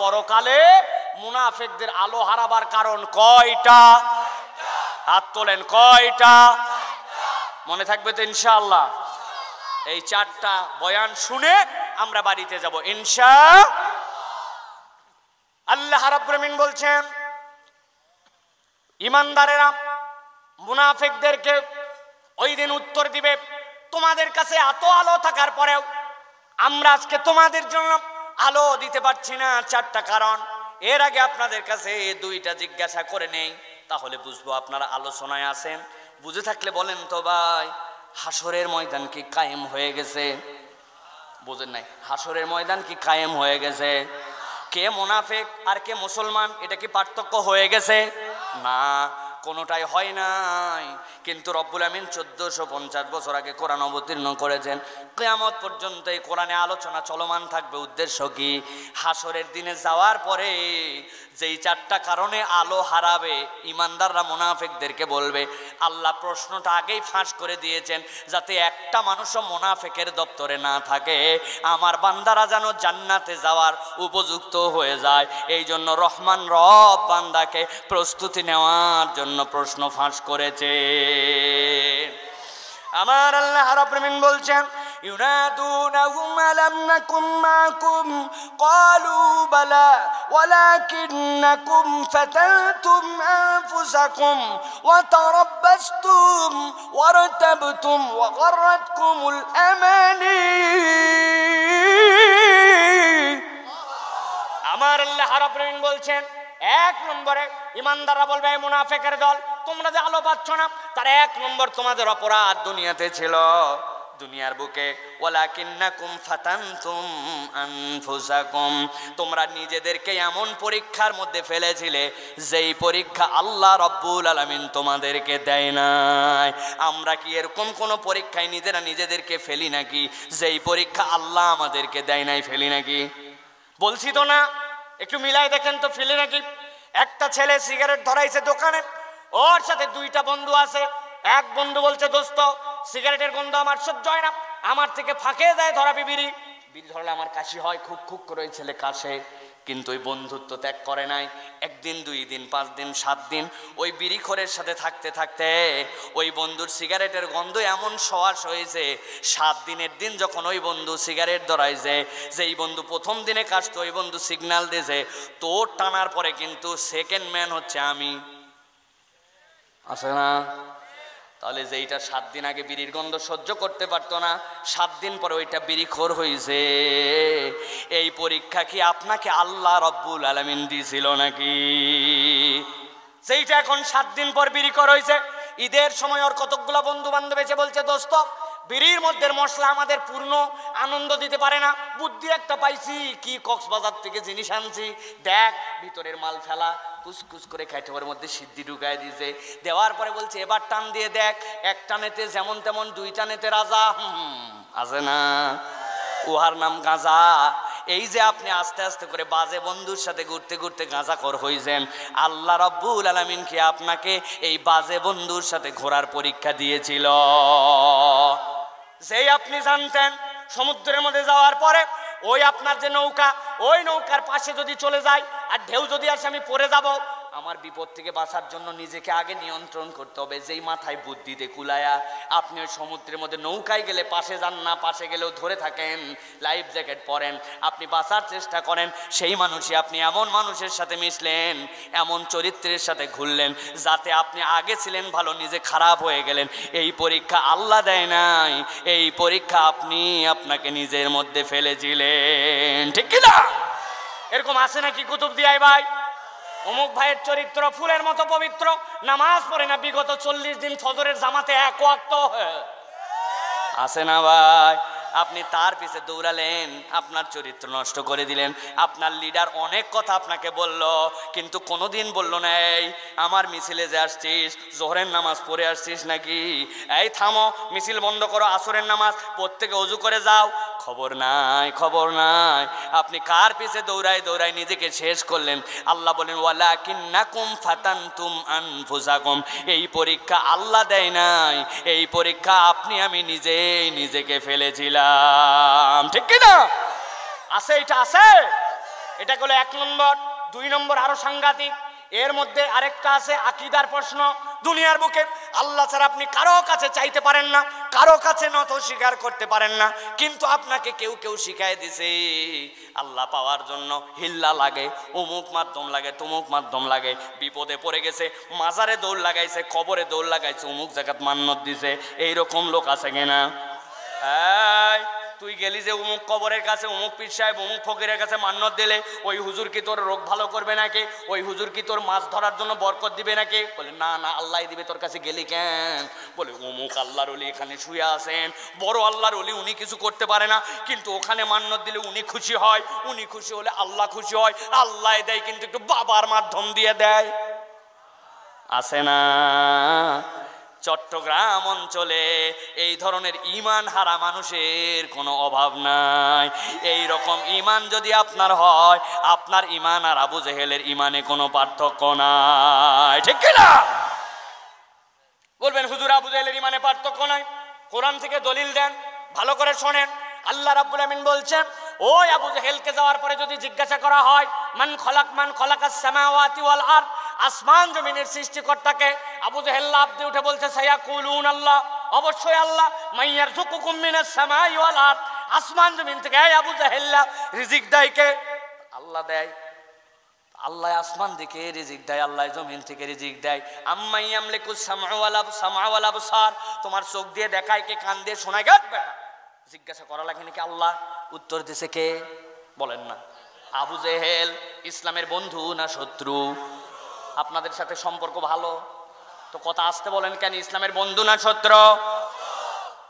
পরকালে মুনাফেকদের আলো হারাবার কারণ কয়টা হাত তোলেন কয়টা মনে থাকবে তো ইনশাআল্লাহ এই চারটা বয়ান শুনে আমরা বাড়িতে যাব ইনশা আল্লাহ রাব্রমিন বলছেন ইমানদারেরা মুনাফেকদেরকে ওই দিন উত্তর দিবে তোমাদের কাছে এত আলো থাকার পরেও আমরা আজকে তোমাদের জন্য আলো দিতে পারছি না চারটা কারণ এর আগে আপনাদের কাছে দুইটা জিজ্ঞাসা করে নেই তাহলে বুঝবো আপনারা আলোচনায় আছেন বুঝে থাকলে বলেন তো ভাই হাসরের ময়দান কি কায়েম হয়ে গেছে বুঝেন নাই হাসরের ময়দান কি কায়েম হয়ে গেছে কে মোনাফেক আর কে মুসলমান এটা কি পার্থক্য হয়ে গেছে না কোনোটাই হয় নাই কিন্তু রব্বুল আমিন চোদ্দোশো পঞ্চাশ বছর আগে কোরআন অবতীর্ণ করেছেন কেয়ামত পর্যন্ত এই কোরআনে আলোচনা চলমান থাকবে উদ্দেশ্য কি হাসরের দিনে যাওয়ার পরে যেই চারটা কারণে আলো হারাবে ইমানদাররা মোনাফেকদেরকে বলবে আল্লাহ প্রশ্নটা আগেই ফাঁস করে দিয়েছেন যাতে একটা মানুষও মোনাফেকের দপ্তরে না থাকে আমার বান্দারা যেন জান্নাতে যাওয়ার উপযুক্ত হয়ে যায় এই জন্য রহমান রব বান্দাকে প্রস্তুতি নেওয়ার জন্য জন্য প্রশ্ন ফাঁস করেছে আমার আল্লাহ রবীন্দিন বলছেন ينادونهم ألم نكن معكم قالوا بلى ولكنكم فتنتم أنفسكم وتربستم وارتبتم وغرتكم الأماني আমার আল্লাহ রাব্বুল বলছেন এক নম্বরে ইমানদাররা বলবে এই মুনাফেকের দল তোমরা যে আলো পাচ্ছ না তার এক নম্বর তোমাদের অপরাধ দুনিয়াতে ছিল দুনিয়ার বুকে ওয়ালাকিন্নাকুম ফাতানতুম আনফুসাকুম তোমরা নিজেদেরকে এমন পরীক্ষার মধ্যে ফেলেছিলে যেই পরীক্ষা আল্লাহ রব্বুল আলামিন তোমাদেরকে দেয় নাই আমরা কি এরকম কোনো পরীক্ষায় নিজেরা নিজেদেরকে ফেলি নাকি যেই পরীক্ষা আল্লাহ আমাদেরকে দেয় নাই ফেলি নাকি বলছি তো না একটু মিলাই দেখেন তো ফেলি নাকি একটা ছেলে সিগারেট ধরাইছে দোকানে ওর সাথে দুইটা বন্ধু আছে এক বন্ধু বলছে দোস্ত সিগারেটের গন্ধ আমার সহ্য হয় না আমার থেকে ফাঁকে যায় ধরা বিবিরি বিড়ি ধরলে আমার কাশি হয় খুব খুব করে ছেলে কাশে কিন্তু ওই বন্ধুত্ব ত্যাগ করে নাই একদিন দুই দিন পাঁচ দিন সাত দিন ওই বিড়িখোরের সাথে থাকতে থাকতে ওই বন্ধুর সিগারেটের গন্ধ এমন সোয়াশ হয়েছে সাত দিনের দিন যখন ওই বন্ধু সিগারেট ধরাইছে যেই বন্ধু প্রথম দিনে কাজতো ওই বন্ধু সিগনাল দিয়েছে তোর টানার পরে কিন্তু সেকেন্ড ম্যান হচ্ছে আমি আসে না তাহলে যেইটা সাত দিন আগে বিড়ির গন্ধ সহ্য করতে পারতো না সাত দিন পরে ওইটা বিড়ি খোর হয়েছে এই পরীক্ষা কি আপনাকে আল্লাহ রব্বুল আলমিন দিয়েছিল নাকি সেইটা এখন সাত দিন পর বিড়ি খর হয়েছে ঈদের সময় ওর কতকগুলো বন্ধু বান্ধব এসে বলছে দোস্ত বিড়ির মধ্যে মশলা আমাদের পূর্ণ আনন্দ দিতে পারে না বুদ্ধি একটা পাইছি কি কক্সবাজার থেকে জিনিস আনছি দেখ ভিতরের মাল ফেলা কুচকুচ করে খাইঠোবার মধ্যে সিদ্ধি ঢুকায় দিয়েছে দেওয়ার পরে বলছে এবার টান দিয়ে দেখ এক টানেতে যেমন তেমন দুই টানেতে রাজা আছে না উহার নাম গাঁজা এই যে আপনি আস্তে আস্তে করে বাজে বন্ধুর সাথে ঘুরতে ঘুরতে গাঁজাখর হয়েছেন আল্লাহ রব্বুল কি আপনাকে এই বাজে বন্ধুর সাথে ঘোরার পরীক্ষা দিয়েছিল যেই আপনি জানতেন সমুদ্রের মধ্যে যাওয়ার পরে ওই আপনার যে নৌকা ওই নৌকার পাশে যদি চলে যায় আর ঢেউ যদি আসে আমি পড়ে যাব আমার বিপদ থেকে বাঁচার জন্য নিজেকে আগে নিয়ন্ত্রণ করতে হবে যেই মাথায় বুদ্ধিতে কুলায়া আপনি ওই সমুদ্রের মধ্যে নৌকায় গেলে পাশে যান না পাশে গেলেও ধরে থাকেন লাইফ জ্যাকেট পরেন আপনি বাঁচার চেষ্টা করেন সেই মানুষই আপনি এমন মানুষের সাথে মিশলেন এমন চরিত্রের সাথে ঘুরলেন যাতে আপনি আগে ছিলেন ভালো নিজে খারাপ হয়ে গেলেন এই পরীক্ষা আল্লাহ দেয় নাই এই পরীক্ষা আপনি আপনাকে নিজের মধ্যে ফেলেছিলেন ঠিক কিনা এরকম আছে নাকি কুতুব দিয়াই ভাই অমুক ভাইয়ের চরিত্র ফুলের মতো পবিত্র নামাজ পড়ে না বিগত চল্লিশ দিন ফজরের জামাতে এক আছে না ভাই আপনি তার পিছে দৌড়ালেন আপনার চরিত্র নষ্ট করে দিলেন আপনার লিডার অনেক কথা আপনাকে বলল কিন্তু কোনোদিন বলল নেই আমার মিছিলে যে আসছিস জোহরের নামাজ পড়ে আসছিস নাকি এই থামো মিছিল বন্ধ করো আসরের নামাজ প্রত্যেকে অজু করে যাও খবর নাই খবর নাই আপনি কার পিছে দৌড়াই দৌড়ায় নিজেকে শেষ করলেন আল্লাহ বলেন ওয়ালা কিন্নাকুম তুম আনফুসাকুম এই পরীক্ষা আল্লাহ দেয় নাই এই পরীক্ষা আপনি আমি নিজেই নিজেকে ফেলেছিলাম দিলাম ঠিক না আছে এটা আছে এটা গেলো এক নম্বর দুই নম্বর আরো সাংঘাতিক এর মধ্যে আরেকটা আছে আকিদার প্রশ্ন দুনিয়ার বুকে আল্লাহ ছাড়া আপনি কারো কাছে চাইতে পারেন না কারো কাছে নত স্বীকার করতে পারেন না কিন্তু আপনাকে কেউ কেউ শিখাই দিছে আল্লাহ পাওয়ার জন্য হিল্লা লাগে অমুক মাধ্যম লাগে তমুক মাধ্যম লাগে বিপদে পড়ে গেছে মাজারে দৌড় লাগাইছে খবরে দৌড় লাগাইছে অমুক জায়গাত মান্যত দিছে এইরকম লোক আছে কিনা হ্যাঁ তুই গেলি যে উমুক কবরের কাছে উমুক পীর সাহেব উমুক ফকিরের কাছে মান্যত দিলে ওই হুজুর কি তোর রোগ ভালো করবে নাকি ওই হুজুর কি তোর মাছ ধরার জন্য বরকত দিবে নাকি বলে না না আল্লাহ দিবে তোর কাছে গেলি কেন বলে উমুক আল্লাহর অলি এখানে শুয়ে আসেন বড় আল্লাহর অলি উনি কিছু করতে পারে না কিন্তু ওখানে মান্যত দিলে উনি খুশি হয় উনি খুশি হলে আল্লাহ খুশি হয় আল্লাহ দেয় কিন্তু একটু বাবার মাধ্যম দিয়ে দেয় আসে না চট্টগ্রাম অঞ্চলে এই ধরনের ইমান হারা মানুষের কোনো অভাব নাই এই রকম ইমান যদি আপনার হয় আপনার ইমান আর আবু জেহেলের ইমানে কোনো পার্থক্য নাই ঠিক কিনা বলবেন হুজুর আবু জেহেলের ইমানে পার্থক্য নাই কোরআন থেকে দলিল দেন ভালো করে শোনেন আল্লাহ রাব্বুল আমিন বলছেন ওই আবু জেহেলকে যাওয়ার পরে যদি জিজ্ঞাসা করা হয় মান খলাক মান খলাক সামাওয়াতি ওয়াল আর্থ আসমান জমিনের সৃষ্টিকর্তাকে আবু জেহেল্লা আব্দি উঠে বলছে সাইয়া কুলুন আল্লাহ অবশ্যই আল্লাহ মাইয়ার ঝুকুকুমিনের সামাই আসমান জমিন থেকে আবু জাহেল্লা রিজিক দেয় কে আল্লাহ দেয় আল্লাহ আসমান দিকে রিজিক দেয় আল্লাহ জমিন থেকে রিজিক দেয় আম্মাই আমলেকু সামাওয়ালা সামাওয়ালা সার তোমার চোখ দিয়ে দেখায় কে কান দিয়ে শোনায় গাছ জিজ্ঞাসা করা লাগে নাকি আল্লাহ উত্তর দিছে কে বলেন না আবু জেহেল ইসলামের বন্ধু না শত্রু আপনাদের সাথে সম্পর্ক ভালো তো কথা আসতে বলেন কেন ইসলামের বন্ধু না শত্রু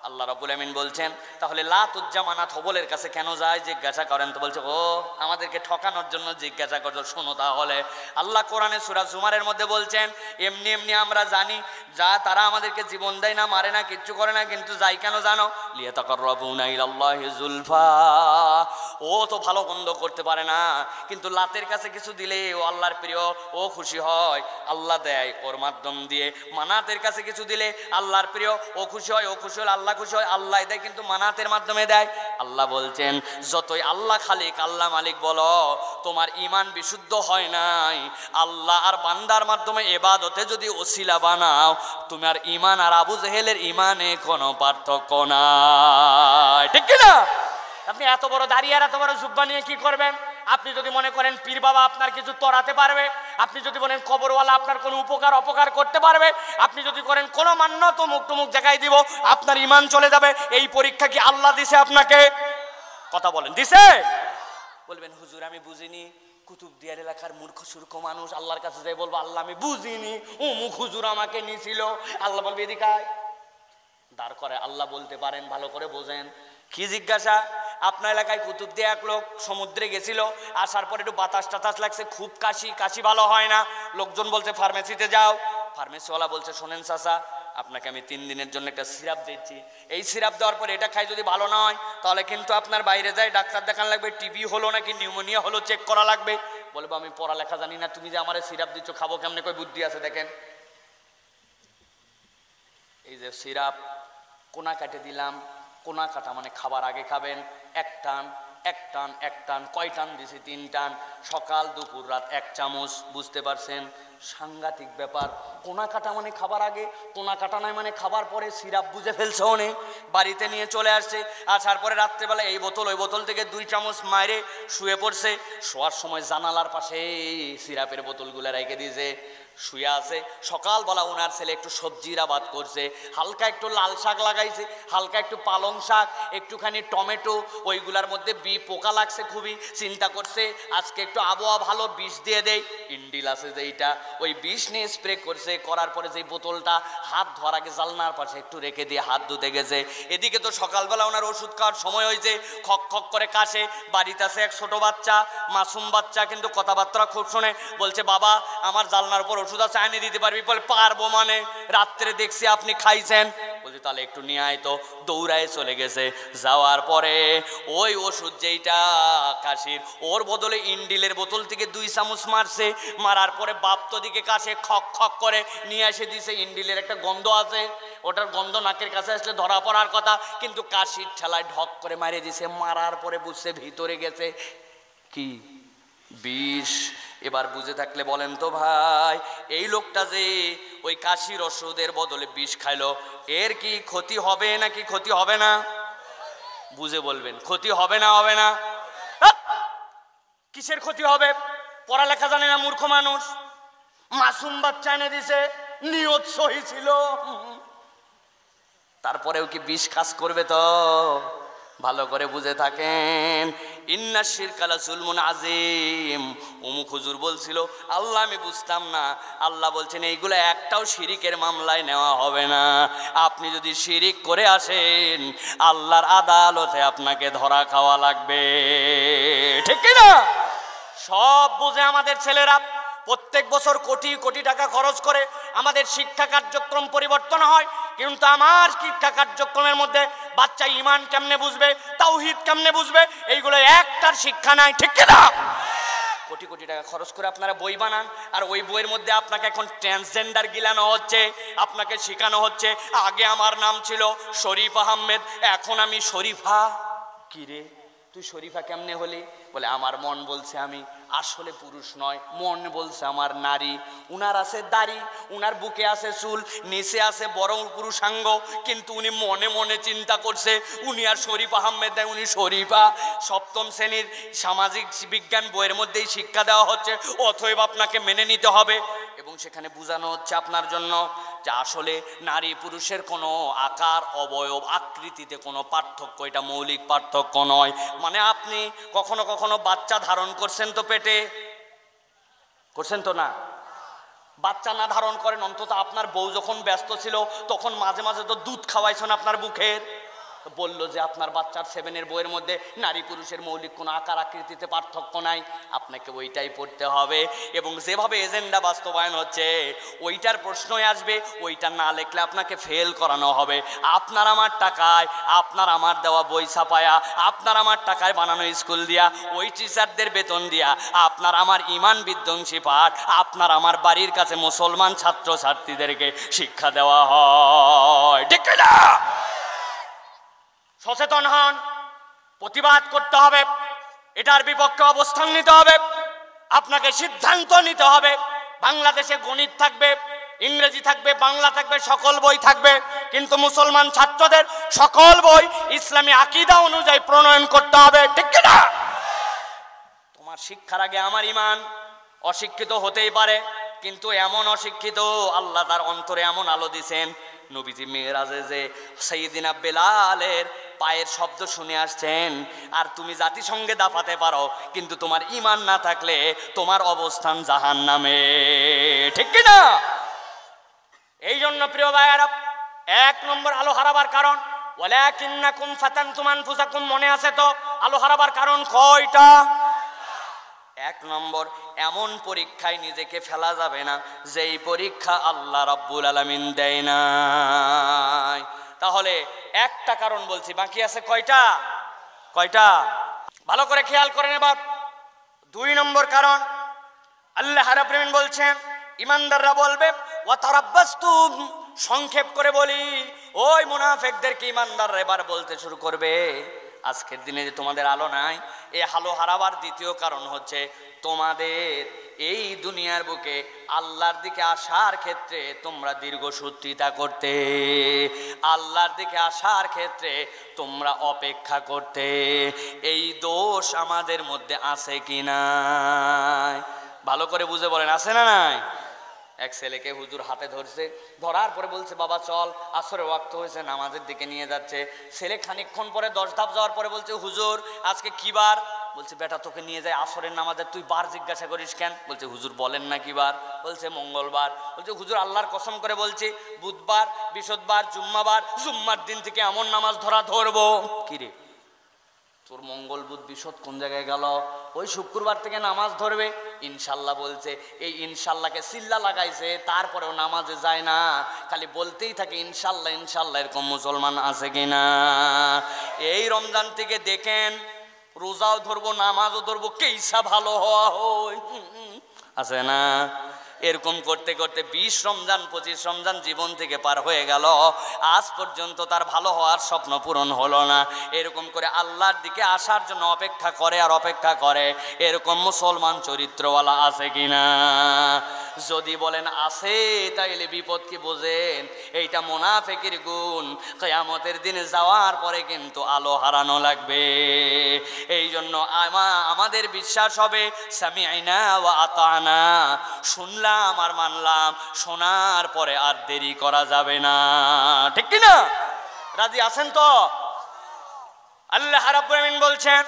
আল্লাহ রবুল আমিন বলছেন তাহলে লাতুজ্জামানা থবলের কাছে কেন যায় জিজ্ঞাসা করেন তো বলছে ও আমাদেরকে ঠকানোর জন্য জিজ্ঞাসা করছো শোনো তাহলে আল্লাহ কোরআনে সুরা জুমারের মধ্যে বলছেন এমনি এমনি আমরা জানি যা তারা আমাদেরকে জীবন দেয় না মারে না কিচ্ছু করে না কিন্তু যাই কেন জানো লিয়ে ও তো ভালো মন্দ করতে পারে না কিন্তু লাতের কাছে কিছু দিলে ও আল্লাহর প্রিয় ও খুশি হয় আল্লাহ দেয় ওর মাধ্যম দিয়ে মানাতের কাছে কিছু দিলে আল্লাহর প্রিয় ও খুশি হয় ও খুশি হলে আল্লাহ খুশি হয় আল্লাহ দেয় কিন্তু মানা হাতের মাধ্যমে দেয় আল্লাহ বলছেন যতই আল্লাহ খালিক আল্লাহ মালিক বলো তোমার ইমান বিশুদ্ধ হয় নাই আল্লাহ আর বান্দার মাধ্যমে এবাদতে যদি ওসিলা বানাও তোমার ইমান আর আবু জেহেলের ইমানে কোনো পার্থক্য নাই ঠিক কিনা আপনি এত বড় দাঁড়িয়ে আর এত বড় জুব্বা নিয়ে কি করবেন আপনি যদি মনে করেন পীর বাবা আপনার কিছু তরাতে পারবে আপনি যদি বলেন কবরওয়ালা আপনার কোনো উপকার অপকার করতে পারবে আপনি যদি করেন কোনো মান্য টু মুখ জায়গায় দিব আপনার ইমান চলে যাবে এই পরীক্ষা কি আল্লাহ দিছে আপনাকে কথা বলেন দিছে বলবেন হুজুর আমি বুঝিনি কুতুব দিয়ার এলাকার মূর্খ সুর্খ মানুষ আল্লাহর কাছে যাই বলবো আল্লাহ আমি বুঝিনি উমুক হুজুর আমাকে নিছিল আল্লাহ বলবে এদিকায় দাঁড় করে আল্লাহ বলতে পারেন ভালো করে বোঝেন কি জিজ্ঞাসা আপনার এলাকায় কুতুব দিয়ে এক লোক সমুদ্রে গেছিল আসার পর একটু বাতাস টাতাস লাগছে খুব কাশি কাশি ভালো হয় না লোকজন বলছে ফার্মেসিতে যাও ফার্মেসিওয়ালা বলছে শোনেন চাষা আপনাকে আমি তিন দিনের জন্য একটা সিরাপ দিচ্ছি এই সিরাপ দেওয়ার পর এটা খাই যদি ভালো নয় তাহলে কিন্তু আপনার বাইরে যায় ডাক্তার দেখান লাগবে টিবি হলো নাকি নিউমোনিয়া হলো চেক করা লাগবে বলবো আমি পড়ালেখা জানি না তুমি যে আমার সিরাপ দিচ্ছ খাবো কেমনে কই বুদ্ধি আছে দেখেন এই যে সিরাপ কোনা কাটে দিলাম কোনা কাটা মানে খাবার আগে খাবেন এক টান এক টান এক টান কয় টান দিছি তিন টান সকাল দুপুর রাত এক চামচ বুঝতে পারছেন সাংঘাতিক ব্যাপার কোনা কাটা মানে খাবার আগে কোনা কাটা নয় মানে খাবার পরে সিরাপ বুঝে ফেলছে অনে বাড়িতে নিয়ে চলে আসছে আসার পরে রাত্রেবেলা এই বোতল ওই বোতল থেকে দুই চামচ মায়ের শুয়ে পড়ছে শোয়ার সময় জানালার পাশে সিরাপের বোতলগুলো রেখে দিয়েছে শুয়ে আছে সকালবেলা ওনার ছেলে একটু সবজির আবাদ করছে হালকা একটু লাল শাক লাগাইছে হালকা একটু পালং শাক একটুখানি টমেটো ওইগুলার মধ্যে বি পোকা লাগছে খুবই চিন্তা করছে আজকে একটু আবহাওয়া ভালো বিষ দিয়ে দেয় ইন্ডিল আছে যেইটা ওই বিষ নিয়ে স্প্রে করছে করার পরে যে বোতলটা হাত ধর আগে জালনার পাশে একটু রেখে দিয়ে হাত ধুতে গেছে এদিকে তো সকালবেলা ওনার ওষুধ খাওয়ার সময় হয়েছে খক খক করে কাশে বাড়িতে আছে এক ছোট বাচ্চা মাসুম বাচ্চা কিন্তু কথাবার্তা খুব শোনে বলছে বাবা আমার জালনার উপর ওষুধ আছে এনে দিতে পারবি বলে পারবো মানে রাত্রে দেখছি আপনি খাইছেন বলছি তাহলে একটু নিয়ে আয় তো দৌড়ায় চলে গেছে যাওয়ার পরে ওই ওষুধ যেইটা কাশির ওর বদলে ইন্ডিলের বোতল থেকে দুই চামচ মারছে মারার পরে বাপ্ত দিকে কাশে খক খক করে নিয়ে এসে দিছে ইন্ডিলের একটা গন্ধ আছে ওটার গন্ধ নাকের কাছে আসলে ধরা পড়ার কথা কিন্তু কাশির ঠেলায় ঢক করে মারিয়ে দিছে মারার পরে বুঝছে ভিতরে গেছে কি বিষ এবার বুঝে থাকলে বলেন তো ভাই এই লোকটা যে ওই কাশির ওষুধের বদলে বিষ খাইলো এর কি ক্ষতি হবে নাকি ক্ষতি হবে না বুঝে বলবেন ক্ষতি হবে না হবে না কিসের ক্ষতি হবে পড়ালেখা জানে না মূর্খ মানুষ মাসুম বাচ্চা এনে দিছে নিয়ত সহি ছিল তারপরেও কি বিষ কাজ করবে তো ভালো করে বুঝে থাকেন ইন্না কালা জুলমুন আজিম উমুক হুজুর বলছিল আল্লাহ আমি বুঝতাম না আল্লাহ বলছেন এইগুলো একটাও শিরিকের মামলায় নেওয়া হবে না আপনি যদি শিরিক করে আসেন আল্লাহর আদালতে আপনাকে ধরা খাওয়া লাগবে ঠিক না সব বুঝে আমাদের ছেলেরা প্রত্যেক বছর কোটি কোটি টাকা খরচ করে আমাদের শিক্ষা কার্যক্রম পরিবর্তন হয় কিন্তু আমার শিক্ষা কার্যক্রমের মধ্যে বাচ্চা ইমান কেমনে বুঝবে তাওহিদ কেমনে বুঝবে এইগুলো একটার শিক্ষা নাই ঠিক না কোটি কোটি টাকা খরচ করে আপনারা বই বানান আর ওই বইয়ের মধ্যে আপনাকে এখন ট্রান্সজেন্ডার গিলানো হচ্ছে আপনাকে শেখানো হচ্ছে আগে আমার নাম ছিল শরীফ আহমেদ এখন আমি শরীফা কিরে তুই শরীফা কেমনে হলি বলে আমার মন বলছে আমি আসলে পুরুষ নয় মন বলছে আমার নারী উনার আছে দাড়ি উনার বুকে আছে চুল নিচে আছে বড় পুরুষাঙ্গ কিন্তু উনি মনে মনে চিন্তা করছে উনি আর শরীফ আহমেদ দেয় উনি শরীফা সপ্তম শ্রেণীর সামাজিক বিজ্ঞান বইয়ের মধ্যেই শিক্ষা দেওয়া হচ্ছে অথবা আপনাকে মেনে নিতে হবে এবং সেখানে বোঝানো হচ্ছে আপনার জন্য যে আসলে নারী পুরুষের কোনো আকার অবয়ব আকৃতিতে কোনো পার্থক্য এটা মৌলিক পার্থক্য নয় মানে আপনি কখনো কখনো বাচ্চা ধারণ করছেন তো পেটে করছেন তো না বাচ্চা না ধারণ করেন অন্তত আপনার বউ যখন ব্যস্ত ছিল তখন মাঝে মাঝে তো দুধ খাওয়াইছেন আপনার বুকের বলল যে আপনার বাচ্চার সেভেনের বইয়ের মধ্যে নারী পুরুষের মৌলিক কোনো আকার আকৃতিতে পার্থক্য নাই আপনাকে ওইটাই পড়তে হবে এবং যেভাবে এজেন্ডা বাস্তবায়ন হচ্ছে ওইটার প্রশ্নই আসবে ওইটা না লেখলে আপনাকে ফেল করানো হবে আপনার আমার টাকায় আপনার আমার দেওয়া বই ছাপায়া আপনার আমার টাকায় বানানো স্কুল দিয়া ওই টিচারদের বেতন দিয়া আপনার আমার ইমান বিধ্বংসী পাঠ আপনার আমার বাড়ির কাছে মুসলমান ছাত্র ছাত্রীদেরকে শিক্ষা দেওয়া হয় ঠিক না সচেতন হন প্রতিবাদ করতে হবে এটার বিপক্ষে অবস্থান নিতে হবে আপনাকে সিদ্ধান্ত নিতে হবে বাংলাদেশে গণিত থাকবে ইংরেজি থাকবে বাংলা থাকবে সকল বই থাকবে কিন্তু মুসলমান ছাত্রদের সকল বই ইসলামী আকিদা অনুযায়ী প্রণয়ন করতে হবে ঠিক না তোমার শিক্ষার আগে আমার ইমান অশিক্ষিত হতেই পারে কিন্তু এমন অশিক্ষিত আল্লাহ তার অন্তরে এমন আলো দিছেন নবীজি মেয়েরাজে যে সেই সেইদিনা বেলালের পায়ের শব্দ শুনে আসছেন আর তুমি জাতিসংঘে দাফাতে পারো কিন্তু তোমার ইমান না থাকলে তোমার অবস্থান জাহান নামে ঠিক কিনা এই জন্য প্রিয় ভাইয়ারা এক নম্বর আলো হারাবার কারণ ওয়ালাকিন্নাকুম ফাতানতুম আনফুসাকুম মনে আছে তো আলো হারাবার কারণ কয়টা এক নম্বর এমন পরীক্ষায় নিজেকে ফেলা যাবে না যেই পরীক্ষা আল্লাহ রাব্বুল আলামিন দেয় না তাহলে একটা কারণ বলছি বাকি আছে কয়টা কয়টা ভালো করে খেয়াল করেন এবার দুই নম্বর কারণ আল্লাহ রাবরিন বলছেন ইমানদাররা বলবে ও তারাব্বাস্তুম সংক্ষেপ করে বলি ওই মুনাফেকদেরকে ইমানদাররা এবার বলতে শুরু করবে আজকের দিনে যে তোমাদের আলো নাই এ আলো হারাবার দ্বিতীয় কারণ হচ্ছে তোমাদের এই দুনিয়ার বুকে আল্লাহর দিকে আসার ক্ষেত্রে তোমরা দীর্ঘসূত্রিতা করতে আল্লাহর দিকে আসার ক্ষেত্রে তোমরা অপেক্ষা করতে এই দোষ আমাদের মধ্যে আছে কি না ভালো করে বুঝে বলেন আছে না নাই এক ছেলেকে হুজুর হাতে ধরছে ধরার পরে বলছে বাবা চল আসরে ওয়াক্ত হয়েছে নামাজের দিকে নিয়ে যাচ্ছে ছেলে খানিকক্ষণ পরে দশ ধাপ যাওয়ার পরে বলছে হুজুর আজকে কী বার বলছে বেটা তোকে নিয়ে যায় আসরের নামাজের তুই বার জিজ্ঞাসা করিস কেন বলছে হুজুর বলেন না কি বার বলছে মঙ্গলবার বলছে হুজুর আল্লাহর কসম করে বলছে বুধবার বৃহস্পতিবার জুম্মাবার জুম্মার দিন থেকে এমন নামাজ ধরা ধরবো কিরে তোর মঙ্গল বুধ বিশদ কোন জায়গায় গেল ওই শুক্রবার থেকে নামাজ ধরবে ইনশাল্লাহ বলছে এই ইনশাল্লাহকে সিল্লা লাগাইছে তারপরেও নামাজে যায় না খালি বলতেই থাকে ইনশাল্লাহ ইনশাল্লাহ এরকম মুসলমান আছে কিনা এই রমজান থেকে দেখেন রোজাও ধরবো নামাজও ধরবো কেইসা ভালো হওয়া হয় আছে না এরকম করতে করতে বিশ রমজান পঁচিশ রমজান জীবন থেকে পার হয়ে গেল আজ পর্যন্ত তার ভালো হওয়ার স্বপ্ন পূরণ হলো না এরকম করে আল্লাহর দিকে আসার জন্য অপেক্ষা করে আর অপেক্ষা করে এরকম মুসলমান চরিত্রওয়ালা আছে কিনা যদি বলেন আছে তাইলে বিপদ কি বোঝেন এইটা মোনাফেকের গুণ কেয়ামতের দিনে যাওয়ার পরে কিন্তু আলো হারানো লাগবে এই জন্য আমাদের বিশ্বাস হবে স্বামী আইনা ও আতানা শুনলাম আর মানলাম শোনার পরে আর দেরি করা যাবে না ঠিক কিনা রাজি আছেন তো আল্লাহ রাব্বুল আমিন বলছেন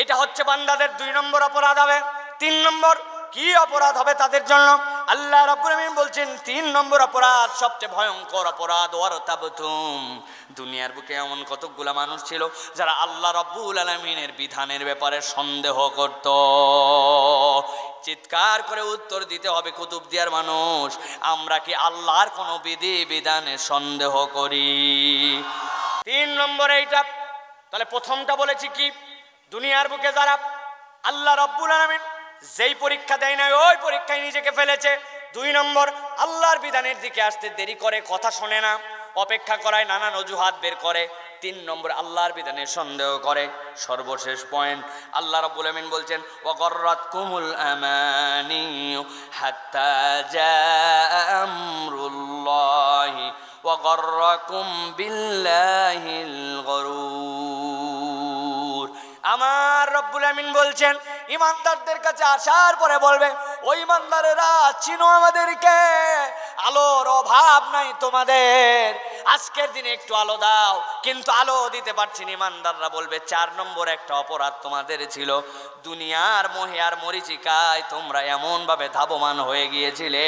এটা হচ্ছে বান্দাদের দুই নম্বর অপরাধ হবে তিন নম্বর কি অপরাধ হবে তাদের জন্য আল্লাহ রবীন্দিন বলছেন তিন নম্বর অপরাধ সবচেয়ে ভয়ঙ্কর অপরাধ ওয়ার তাবতুম দুনিয়ার বুকে এমন কতকগুলা মানুষ ছিল যারা আল্লাহ রব্বুল আলমিনের বিধানের ব্যাপারে সন্দেহ করত চিৎকার করে উত্তর দিতে হবে কুতুব দিয়ার মানুষ আমরা কি আল্লাহর কোনো বিধি বিধানে সন্দেহ করি তিন নম্বরে এইটা তাহলে প্রথমটা বলেছি কি দুনিয়ার বুকে যারা আল্লাহ রব্বুল আলমিন যেই পরীক্ষা দেয় নাই ওই পরীক্ষায় নিজেকে ফেলেছে দুই নম্বর আল্লাহর বিধানের দিকে আসতে দেরি করে কথা শোনে না অপেক্ষা করায় নানান অজুহাত বের করে তিন নম্বর আল্লাহর বিধানে সন্দেহ করে সর্বশেষ পয়েন্ট আল্লাহ রব্বুল আমিন বলছেন ওয়াগররাত কুমুল আমানি হাত্তা আমরুল্লাহি ওয়াগররাকুম বিল্লাহিল গরুর আমার রব্বুল আমিন বলছেন ইমানদারদের কাছে আসার পরে বলবে ওই ইমানদারেরা চিনো আমাদেরকে আলোর অভাব নাই তোমাদের আজকের দিনে একটু আলো দাও কিন্তু আলো দিতে পারছি ইমানদাররা বলবে চার নম্বর একটা অপরাধ তোমাদের ছিল দুনিয়ার মোহে আর মরিচিকায় তোমরা এমনভাবে ধাবমান হয়ে গিয়েছিলে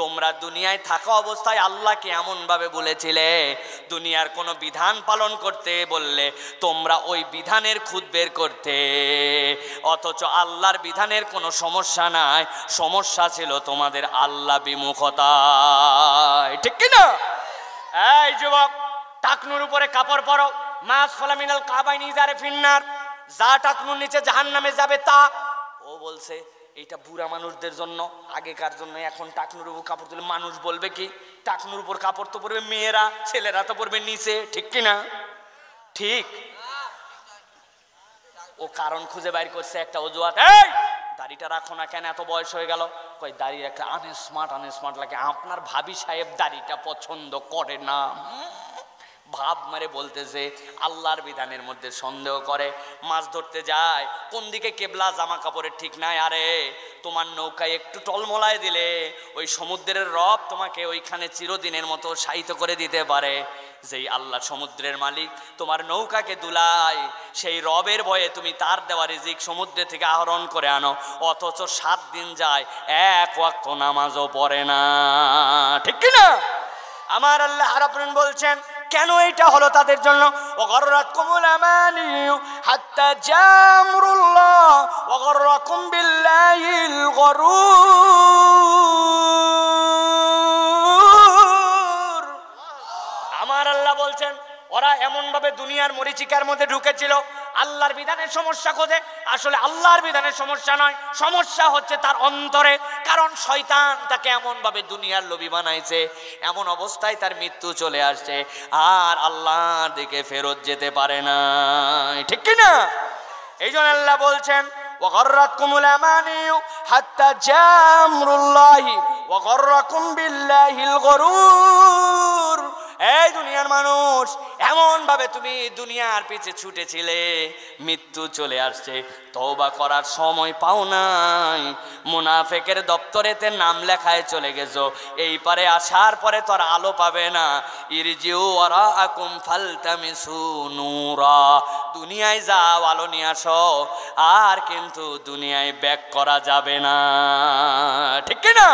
তোমরা দুনিয়ায় থাকা অবস্থায় আল্লাহকে এমনভাবে বলেছিলে দুনিয়ার কোনো বিধান পালন করতে বললে তোমরা ওই বিধানের খুদ বের করতে অথচ আল্লাহর বিধানের কোনো সমস্যা নাই সমস্যা ছিল তোমাদের আল্লাহ বিমুখতা ঠিক কিনা এই যুবক টাকনুর উপরে কাপড় পরো মাস ফলামিনাল কাবাই যারে ফিন্নার যা টাকনুর নিচে জাহান নামে যাবে তা ও বলছে এইটা বুড়া মানুষদের জন্য আগেকার জন্য এখন টাকনুর উপর কাপড় তুলে মানুষ বলবে কি টাকনুর উপর কাপড় তো পরবে মেয়েরা ছেলেরা তো পরবে নিচে ঠিক কি না ঠিক ও কারণ খুঁজে বাইর করছে একটা অজুহাত এই দাড়িটা রাখো না কেন এত বয়স হয়ে গেল কই দাড়ি একটা আনে স্মার্ট আনে স্মার্ট লাগে আপনার ভাবি সাহেব দাড়িটা পছন্দ করে না ভাব মারে বলতেছে আল্লাহর বিধানের মধ্যে সন্দেহ করে মাছ ধরতে যায় কোন দিকে কেবলা জামা কাপড়ের ঠিক নাই আরে তোমার নৌকায় একটু টলমলায় দিলে ওই সমুদ্রের রব তোমাকে ওইখানে চিরদিনের মতো সাহিত্য করে দিতে পারে যেই আল্লাহ সমুদ্রের মালিক তোমার নৌকাকে দুলায় সেই রবের ভয়ে তুমি তার দেওয়া রিজিক সমুদ্রে থেকে আহরণ করে আনো অথচ সাত দিন যায় এক ওয়াক্ত নামাজও পড়ে না ঠিক না আমার আল্লাহ হারাপন বলছেন কেন এটা হলো তাদের জন্য অগররাত কুমুল আমানি হাত্তা জামরুল্লাহ অগররাকুম বিল্লাহিল গরু বলছেন ওরা এমনভাবে দুনিয়ার মরিচিকার মধ্যে ঢুকেছিল আল্লাহর বিধানের সমস্যা খোঁজে আসলে আল্লাহর বিধানের সমস্যা নয় সমস্যা হচ্ছে তার অন্তরে কারণ শয়তান তাকে এমনভাবে দুনিয়ার লবি বানাইছে এমন অবস্থায় তার মৃত্যু চলে আসছে আর আল্লাহর দিকে ফেরত যেতে পারে না ঠিক কিনা এই জন্য আল্লাহ বলছেন وغرتكم الأماني حتى جاء এই দুনিয়ার মানুষ এমনভাবে তুমি দুনিয়ার পিছে ছুটেছিলে মৃত্যু চলে আসছে তওবা করার সময় পাও নাই মুনাফেকের দপ্তরেতে নাম লেখায় চলে গেছো এই পারে আসার পরে তোর আলো পাবে না ইরজিউ ওরা আকুম ফালতামিসু নূরা দুনিয়ায় যাও আলো নিয়ে আসো আর কিন্তু দুনিয়ায় ব্যাক করা যাবে না ঠিক না